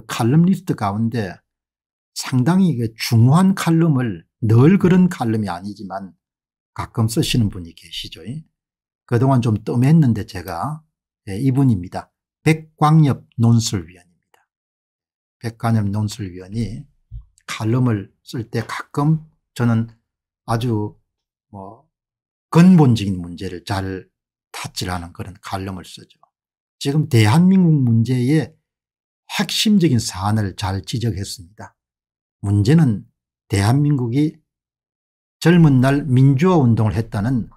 그칼럼리스트 가운데 상당히 중요한 칼럼을 늘 그런 칼럼이 아니지만 가끔 쓰시는 분이 계시죠. 그동안 좀 뜸했는데 제가 네, 이분입니다. 백광엽 논술위원입니다. 백광엽 논술위원이 칼럼을 쓸 때 가끔 저는 아주 뭐 근본적인 문제를 잘 탓질하는 그런 칼럼을 쓰죠. 지금 대한민국 문제에 핵심적인 사안을 잘 지적했습니다. 문제는 대한민국이 젊은 날 민주화 운동을 했다는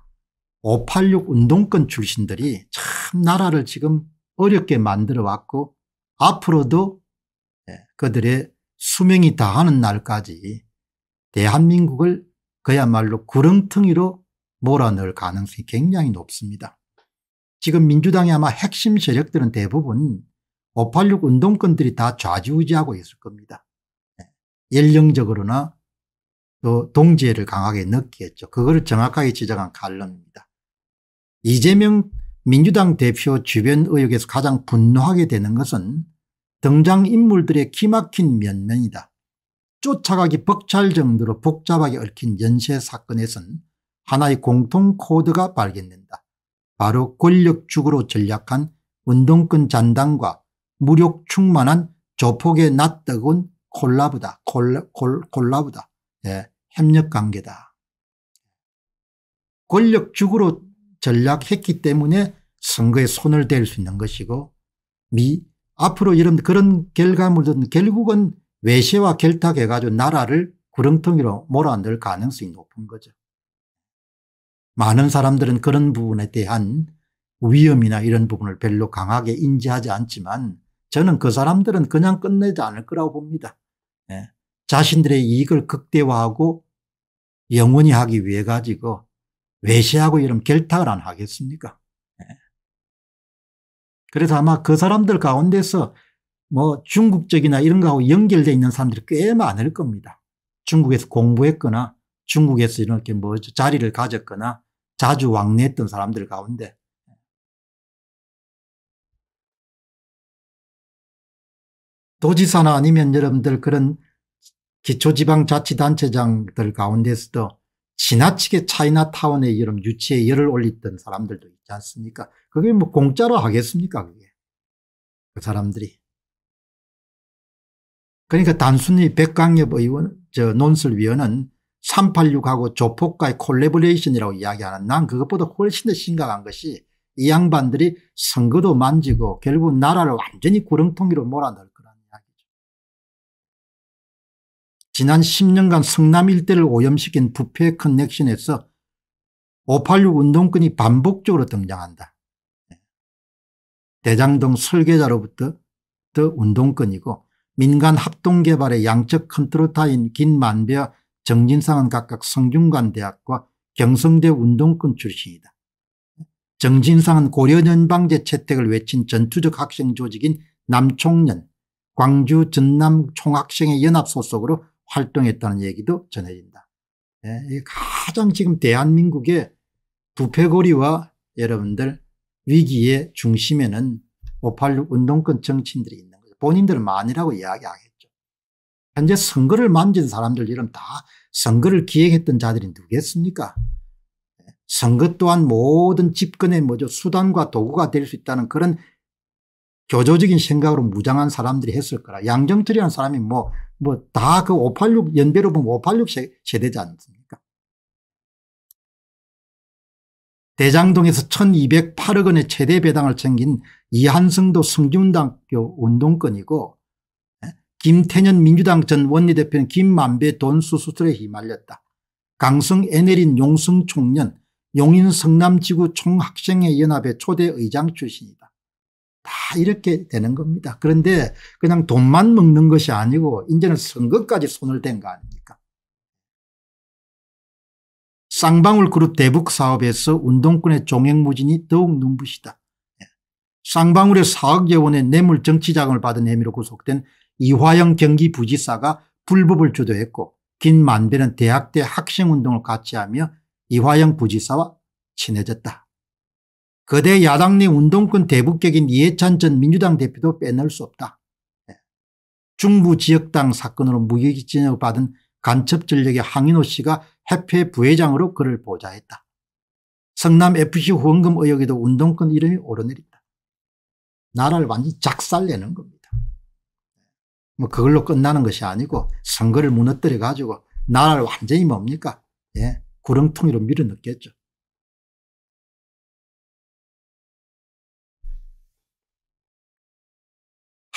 586 운동권 출신들이 참 나라를 지금 어렵게 만들어 왔고 앞으로도 예, 그들의 수명이 다하는 날까지 대한민국을 그야말로 구렁텅이로 몰아넣을 가능성이 굉장히 높습니다. 지금 민주당의 아마 핵심 세력들은 대부분 586 운동권들이 다 좌지우지하고 있을 겁니다. 예. 연령적으로나 또 동지애를 강하게 느끼했죠. 그거를 정확하게 지적한 칼럼입니다. 이재명 민주당 대표 주변 의혹에서 가장 분노하게 되는 것은 등장인물들의 기막힌 면면이다. 쫓아가기 벅찰 정도로 복잡하게 얽힌 연쇄 사건에선 하나의 공통 코드가 발견된다. 바로 권력축으로 전략한 운동권 잔당과 무력 충만한 조폭의 낯떡은 콜라보다 콜라, 보다 예, 협력관계다. 권력주으로 전략했기 때문에 선거에 손을 댈 수 있는 것이고 미 앞으로 이런 그런 결과물들은 결국은 외세와 결탁해 가지고 나라를 구렁텅이로 몰아넣을 가능성이 높은 거죠. 많은 사람들은 그런 부분에 대한 위험이나 이런 부분을 별로 강하게 인지하지 않지만 저는 그 사람들은 그냥 끝내지 않을 거라고 봅니다. 예. 자신들의 이익을 극대화하고 영원히 하기 위해 가지고 외시하고 이런 결탁을 안 하겠습니까? 예. 그래서 아마 그 사람들 가운데서 뭐 중국적이나 이런 거하고 연결되어 있는 사람들이 꽤 많을 겁니다. 중국에서 공부했거나 중국에서 이렇게 뭐 자리를 가졌거나 자주 왕래했던 사람들 가운데 도지사나 아니면 여러분들 그런 기초지방자치단체장들 가운데서도 지나치게 차이나타운에 이런 유치에 열을 올렸던 사람들도 있지 않습니까? 그게 뭐 공짜로 하겠습니까? 그게 그 사람들이 그러니까 단순히 백강엽 의원 저논술위원은 386하고 조폭과의 콜레버레이션이라고 이야기하는 난 그것보다 훨씬 더 심각한 것이 이 양반들이 선거도 만지고 결국 나라를 완전히 구렁텅이로 몰아넣을 지난 10년간 성남 일대를 오염시킨 부패 커넥션에서 586 운동권이 반복적으로 등장한다. 대장동 설계자로부터 더 운동권이고 민간 합동개발의 양적 컨트롤타인 긴만배와 정진상은 각각 성균관대학과 경성대 운동권 출신이다. 정진상은 고려연방제 채택을 외친 전투적 학생 조직인 남총련, 광주 전남 총학생의 연합 소속으로 활동했다는 얘기도 전해진다. 예, 가장 지금 대한민국의 부패거리와 여러분들 위기의 중심에는 586 운동권 정치인들이 있는 거죠. 본인들은 아니라고 이야기하겠죠. 현재 선거를 만진 사람들 이름 다 선거를 기획했던 자들이 누구겠습니까? 예, 선거 또한 모든 집권의 뭐죠 수단과 도구가 될 수 있다는 그런 교조적인 생각으로 무장한 사람들이 했을 거라. 양정철이라는 사람이 뭐 뭐다그586 연배로 보면 586 세, 세대지 않습니까? 대장동에서 1208억 원의 최대 배당을 챙긴 이한승도 성균당교 운동권이고 예? 김태년 민주당 전 원내대표는 김만배 돈수수들에 휘말렸다. 강성 에네린 용성 총련 용인 성남지구 총학생회 연합의 초대 의장 출신이다. 다 이렇게 되는 겁니다. 그런데 그냥 돈만 먹는 것이 아니고 이제는 선거까지 손을 댄 거 아닙니까? 쌍방울 그룹 대북 사업에서 운동권의 종횡무진이 더욱 눈부시다. 예. 쌍방울의 4억여 원의 뇌물 정치자금을 받은 혐의로 구속된 이화영 경기부지사가 불법을 주도했고 긴 만배는 대학 때 학생운동을 같이 하며 이화영 부지사와 친해졌다. 거대 야당 내 운동권 대북격인 이해찬 전 민주당 대표도 빼놓을 수 없다. 예. 중부 지역당 사건으로 무기징역을 받은 간첩전력의 항인호 씨가 해패 부회장으로 그를 보좌했다. 성남 FC 후원금 의혹에도 운동권 이름이 오르내린다. 나라를 완전히 작살내는 겁니다. 뭐 그걸로 끝나는 것이 아니고 선거를 무너뜨려 가지고 나라를 완전히 뭡니까? 예, 구렁텅이로 밀어넣겠죠.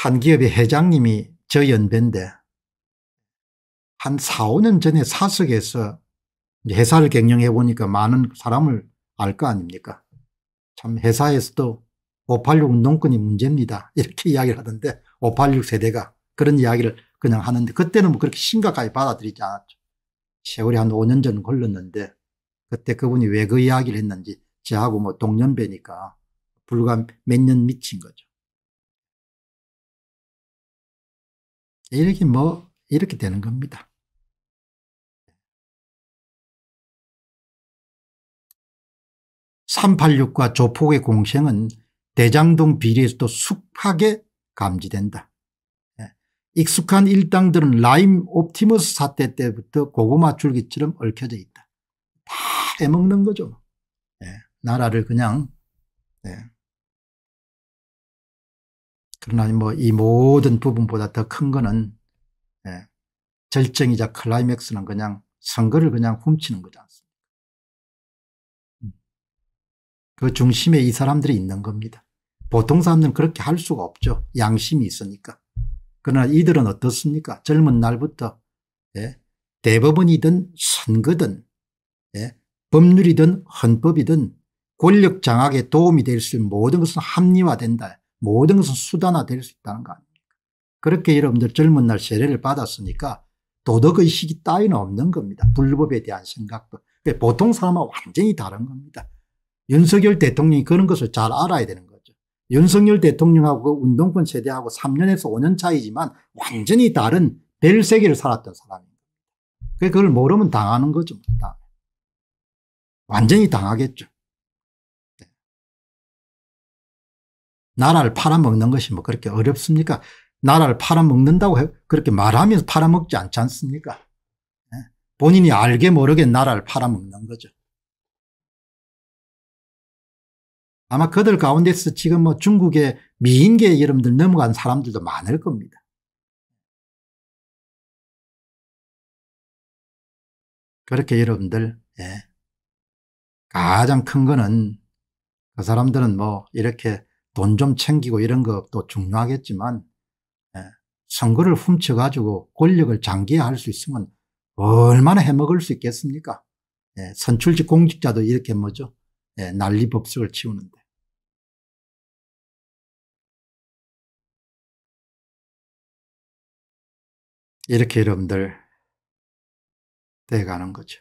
한 기업의 회장님이 저 연배인데 한 4, 5년 전에 사석에서 회사를 경영해 보니까 많은 사람을 알 거 아닙니까 참 회사에서도 586 운동권이 문제입니다 이렇게 이야기를 하던데 586 세대가 그런 이야기를 그냥 하는데 그때는 뭐 그렇게 심각하게 받아들이지 않았죠 세월이 한 5년 전 걸렸는데 그때 그분이 왜 그 이야기를 했는지 저하고 뭐 동년배니까 불과 몇 년 미친 거죠 이렇게 뭐 이렇게 되는 겁니다. 삼팔육과 조폭의 공생은 대장동 비리에서도 숙하게 감지된다. 예. 익숙한 일당들은 라임 옵티머스 사태 때부터 고구마 줄기처럼 얽혀져 있다. 다 해먹는 거죠. 예. 나라를 그냥 예. 그러나 뭐이 모든 부분보다 더 큰 거는 예, 절정이자 클라이맥스는 그냥 선거를 그냥 훔치는 거지 않습니까? 음. 그 중심에 이 사람들이 있는 겁니다. 보통 사람들은 그렇게 할 수가 없죠. 양심이 있으니까. 그러나 이들은 어떻습니까? 젊은 날부터 예, 대법원이든 선거든 예, 법률이든 헌법이든 권력 장악에 도움이 될 수 있는 모든 것은 합리화된다. 모든 것은 수단화될 수 있다는 거 아닙니까? 그렇게 여러분들 젊은 날 세례를 받았으니까 도덕의식이 따위는 없는 겁니다. 불법에 대한 생각도. 보통 사람하고 완전히 다른 겁니다. 윤석열 대통령이 그런 것을 잘 알아야 되는 거죠. 윤석열 대통령하고 그 운동권 세대하고 3년에서 5년 차이지만 완전히 다른 벨세계를 살았던 사람입니다. 그걸 모르면 당하는 거죠. 뭐. 완전히 당하겠죠. 나라를 팔아먹는 것이 뭐 그렇게 어렵습니까? 나라를 팔아먹는다고 해, 그렇게 말하면서 팔아먹지 않지 않습니까? 예? 본인이 알게 모르게 나라를 팔아먹는 거죠. 아마 그들 가운데서 지금 뭐 중국의 미인계 여러분들 넘어간 사람들도 많을 겁니다. 그렇게 여러분들, 예. 가장 큰 거는 그 사람들은 뭐 이렇게 돈좀 챙기고 이런 것도 중요하겠지만 예, 선거를 훔쳐가지고 권력을 장기화할 수 있으면 얼마나 해먹을 수 있겠습니까? 예, 선출직 공직자도 이렇게 뭐죠? 예, 난리 법석을 치우는데. 이렇게 여러분들 돼가는 거죠.